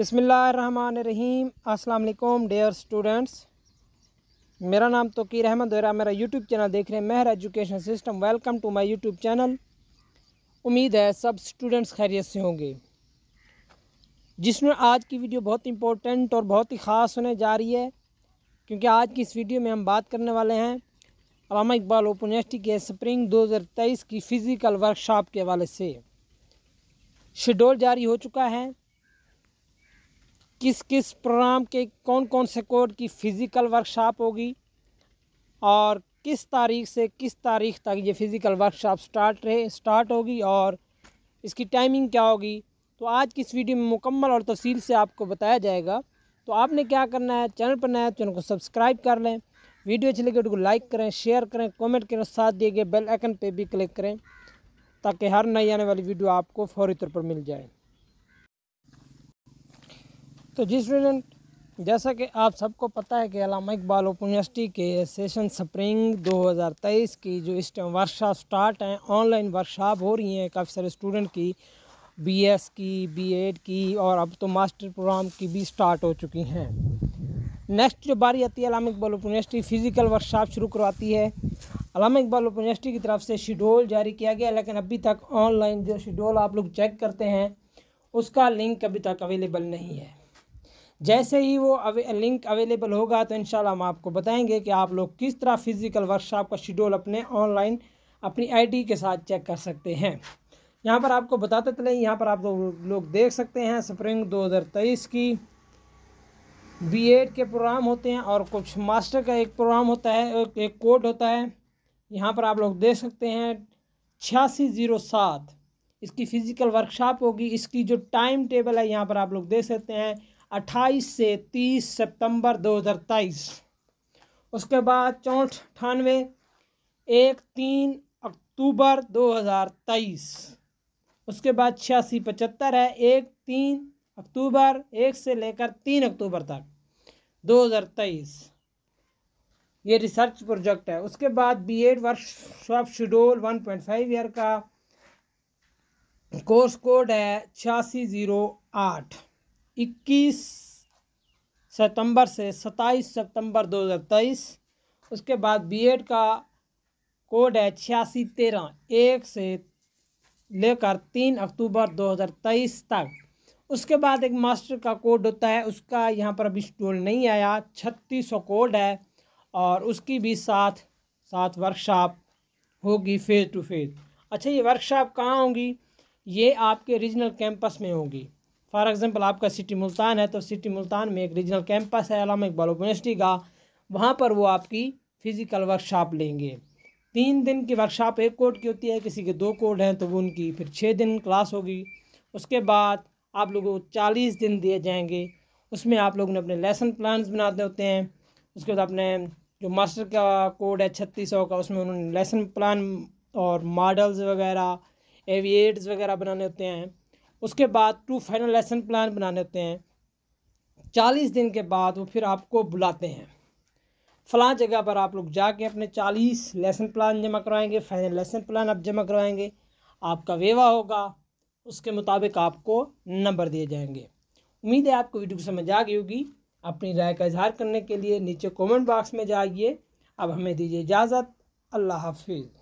बिसमीम अस्सलाम dear students मेरा नाम तोकीर अहमद और मेरा यूट्यूब चैनल देख रहे हैं Mehar education system welcome to my YouTube channel उम्मीद है सब स्टूडेंट्स खैरियत से होंगे जिसमें आज की वीडियो बहुत इंपॉर्टेंट और बहुत ही ख़ास होने जा रही है क्योंकि आज की इस वीडियो में हम बात करने वाले हैं अलामा इकबाल ओपन यूनिवर्सिटी के स्प्रिंग तेईस की फ़िज़िकल वर्कशॉप के हवाले से शेड्यूल जारी हो चुका है किस किस प्रोग्राम के कौन कौन से कोड की फ़िज़िकल वर्कशॉप होगी और किस तारीख से किस तारीख तक ये फ़िज़िकल वर्कशॉप स्टार्ट रहे स्टार्ट होगी और इसकी टाइमिंग क्या होगी तो आज की इस वीडियो में मुकम्मल और तफसील से आपको बताया जाएगा तो आपने क्या करना है चैनल पर नया तो चैनल को सब्सक्राइब कर लें वीडियो अच्छी लगे तो उसको लाइक करें शेयर करें कमेंट करें साथ दिए गए बेल आइकन पे भी क्लिक करें ताकि हर नई आने वाली वीडियो आपको फौरी तौर पर मिल जाए तो जी स्टूडेंट जैसा कि आप सबको पता है कि अलामा इकबाल ओपन यूनिवर्सिटी के सेशन स्प्रिंग 2023 की जो इस टाइम वर्कशॉप स्टार्ट हैं ऑनलाइन वर्कशॉप हो रही हैं काफ़ी सारे स्टूडेंट की बीएस की बीएड की और अब तो मास्टर प्रोग्राम की भी स्टार्ट हो चुकी हैं नेक्स्ट जो बारी आती है Allama Iqbal open university physical workshop शुरू करवाती है अलामा इकबाल ओपन यूनिवर्सिटी की तरफ से शेड्यूल जारी किया गया लेकिन अभी तक ऑनलाइन जो शेड्यूल आप लोग चेक करते हैं उसका लिंक अभी तक अवेलेबल नहीं है जैसे ही वो अवे, लिंक अवेलेबल होगा तो इन हम आपको बताएंगे कि आप लोग किस तरह फिज़िकल वर्कशॉप का शेड्यूल अपने ऑनलाइन अपनी आईडी के साथ चेक कर सकते हैं यहाँ पर आपको बताते चले यहाँ पर आप लोग देख सकते हैं स्प्रिंग 2023 की बी एड के प्रोग्राम होते हैं और कुछ मास्टर का एक प्रोग्राम होता है एक कोड होता है यहाँ पर आप लोग देख सकते हैं छियासी ज़ीरो सात इसकी फ़िज़िकल वर्कशॉप होगी इसकी जो टाइम टेबल है यहाँ पर आप लोग देख सकते हैं अट्ठाईस से तीस सितंबर दो हज़ार तेईस उसके बाद चौंठ अठानवे एक तीन अक्टूबर दो हज़ार तेईस उसके बाद छियासी पचहत्तर है एक तीन अक्टूबर एक से लेकर तीन अक्टूबर तक दो हज़ार तेईस ये रिसर्च प्रोजेक्ट है उसके बाद B Ed workshop schedule one point five year का कोर्स कोड है छियासी ज़ीरो आठ 21 सितंबर से 27 सितंबर 2023 उसके बाद बीएड का कोड है छियासी तेरह एक से लेकर तीन अक्टूबर 2023 तक उसके बाद एक मास्टर का कोड होता है उसका यहाँ पर अभी स्टोल नहीं आया छत्तीस सौ कोड है और उसकी भी साथ साथ वर्कशॉप होगी फेस टू फेस अच्छा ये वर्कशॉप कहाँ होगी ये आपके रीजनल कैंपस में होगी फॉर एग्ज़ाम्पल आपका सिटी मुल्तान है तो सिटी मुल्तान में एक रीजनल कैंपस है अलामा इकबाल यूनिवर्सिटी का वहाँ पर वो आपकी फ़िज़िकल वर्कशॉप लेंगे तीन दिन की वर्कशॉप एक कोड की होती है किसी के दो कोड हैं तो वो उनकी फिर छः दिन क्लास होगी उसके बाद आप लोगों को चालीस दिन दिए जाएंगे उसमें आप लोगों ने अपने लेसन प्लान्स बनाते होते हैं उसके बाद अपने जो मास्टर का कोड है छत्तीस सौ का उसमें उन्होंने लेसन प्लान और मॉडल्स वगैरह एविएट्स वगैरह बनाने होते हैं उसके बाद टू फाइनल लेसन प्लान बनाने लेते हैं चालीस दिन के बाद वो फिर आपको बुलाते हैं फ़लाँ जगह पर आप लोग जाके अपने चालीस लेसन प्लान जमा करवाएंगे फाइनल लेसन प्लान आप जमा करवाएंगे आपका वेवा होगा उसके मुताबिक आपको नंबर दिए जाएंगे उम्मीद है आपको वीडियो को समझ आ गई होगी अपनी राय का इजहार करने के लिए नीचे कमेंट बॉक्स में जाइए अब हमें दीजिए इजाज़त अल्लाह हाफिज़